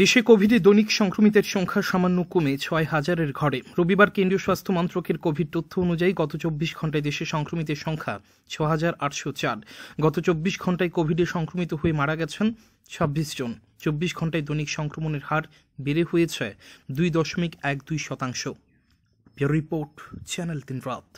দেশে কোভিডে দৈনিক সংক্রমিতের সংখ্যা সামান্য কমে ছয় হাজারের ঘরে রবিবার কেন্দ্রীয় স্বাস্থ্য মন্ত্রকের কোভিড তথ্য অনুযায়ী গত চব্বিশ ঘন্টায় দেশে সংক্রমিতের সংখ্যা ছ হাজার আটশো চার গত চব্বিশ ঘন্টায় কোভিডে সংক্রমিত হয়ে মারা গেছেন ছাব্বিশ জন চব্বিশ ঘন্টায় দৈনিক সংক্রমণের হার বেড়ে হয়েছে দুই দশমিক এক দুই শতাংশ রিপোর্ট চ্যানেল তিন রাত